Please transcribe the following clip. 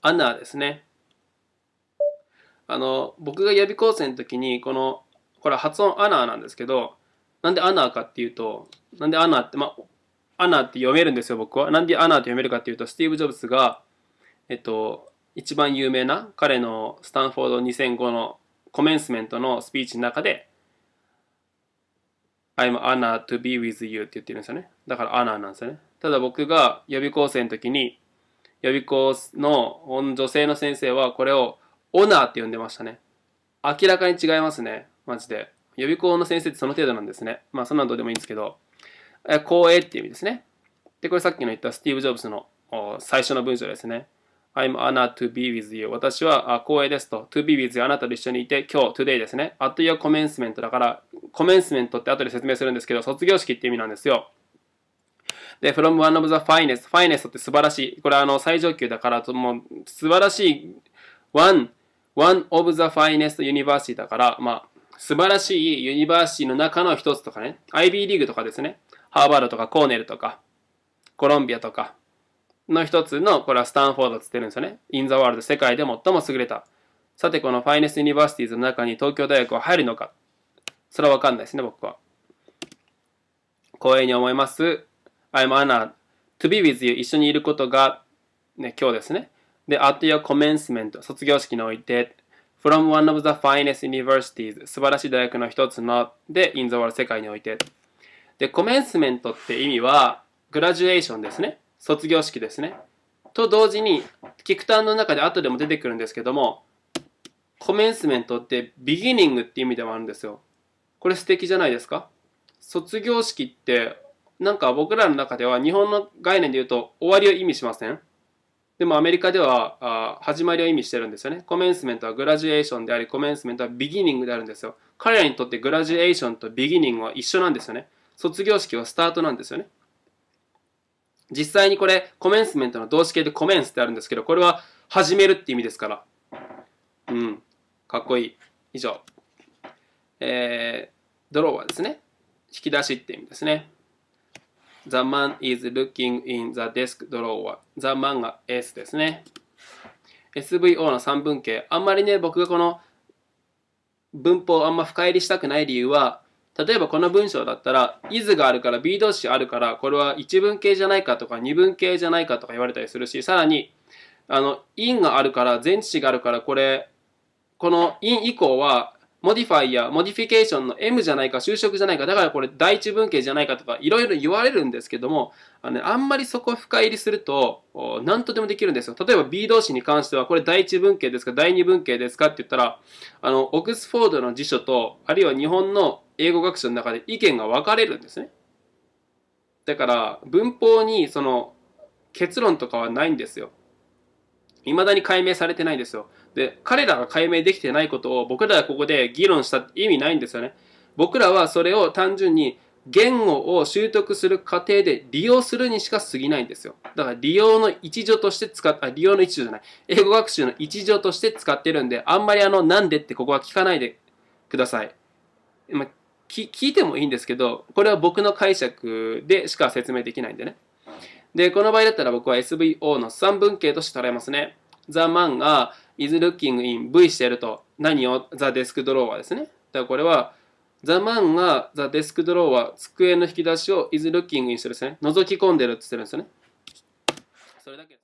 アナですね。あの、僕が予備校生の時に、この、これ発音アナーなんですけど、なんでアナーかっていうと、なんでアナーって、まあ、アナーって読めるんですよ、僕は。なんでアナーって読めるかっていうと、スティーブ・ジョブズが、えっと、一番有名な彼のスタンフォード2005のコメンスメントのスピーチの中で I'm honor to be with you って言ってるんですよね。だからアナなんですよね。ただ僕が予備校生の時に予備校の女性の先生はこれをオナーって呼んでましたね。明らかに違いますね。マジで。予備校の先生ってその程度なんですね。まあそんなんどうでもいいんですけど、え光栄っていう意味ですね。で、これさっきの言ったスティーブ・ジョブズの最初の文章ですね。I'm honored to be with you. 私は光栄ですと。to be with you. あなたと一緒にいて、今日、today ですね。at your commencement だから、コメンスメントって後で説明するんですけど、卒業式って意味なんですよ。で、from one of the finest。finest って素晴らしい。これはあの最上級だから、もう素晴らしい。one, one of the finest university だから、まあ、素晴らしいユニバーシティの中の一つとかね。IB リーグとかですね。ハーバードとかコーネルとか、コロンビアとかの一つの、これはスタンフォードっつってるんですよね。in the world 世界で最も優れた。さて、このファイネスユニバーシティ e ズの中に東京大学は入るのか。それはわかんないですね、僕は。光栄に思います。I'm honored to be with you 一緒にいることが、ね、今日ですね。で、at your commencement 卒業式において from one of the finest universities 素晴らしい大学の一つので in the world 世界においてで、コメンスメントって意味はグラジュエーションですね。卒業式ですね。と同時に聞く単の中で後でも出てくるんですけどもコメンスメントってビギニングって意味でもあるんですよ。これ素敵じゃないですか卒業式ってなんか僕らの中では日本の概念で言うと終わりを意味しませんでもアメリカではあ始まりを意味してるんですよね。コメンスメントはグラジュエーションであり、コメンスメントはビギニングであるんですよ。彼らにとってグラジュエーションとビギニングは一緒なんですよね。卒業式はスタートなんですよね。実際にこれ、コメンスメントの動詞形でコメンスってあるんですけど、これは始めるって意味ですから。うん。かっこいい。以上。えー、ドローはですね、引き出しって意味ですね。The man is looking in the desk drawer. The man が S ですね。SVO の3分形。あんまりね、僕がこの文法をあんま深入りしたくない理由は、例えばこの文章だったら、is があるから be 動詞あるから、これは1文形じゃないかとか2文形じゃないかとか言われたりするし、さらに、あの、in があるから、前置詞があるから、これ、この in 以降はモディファイやモディフィケーションの M じゃないか、就職じゃないか、だからこれ第一文系じゃないかとか、いろいろ言われるんですけども、あの、ね、あんまりそこ深入りすると、何とでもできるんですよ。例えば B 動詞に関しては、これ第一文系ですか、第二文系ですかって言ったら、あの、オクスフォードの辞書と、あるいは日本の英語学習の中で意見が分かれるんですね。だから、文法にその、結論とかはないんですよ。未だに解明されてないんですよ。で、彼らが解明できてないことを僕らがここで議論した意味ないんですよね。僕らはそれを単純に言語を習得する過程で利用するにしか過ぎないんですよ。だから利用の一助として使っ、あ、利用の一助じゃない。英語学習の一助として使ってるんで、あんまりあの、なんでってここは聞かないでください。まあ、聞いてもいいんですけど、これは僕の解釈でしか説明できないんでね。で、この場合だったら僕は SVO の3文分系として捉えますね。The man が is looking in V してると何を The desk drawer ですね。だからこれは The man が The desk drawer 机の引き出しを is looking in してるんですね。覗き込んでるって言ってるんですよね。それだけ